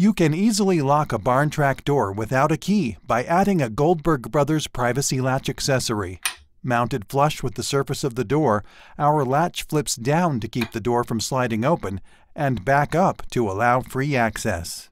You can easily lock a barn track door without a key by adding a Goldberg Brothers privacy latch accessory. Mounted flush with the surface of the door, our latch flips down to keep the door from sliding open and back up to allow free access.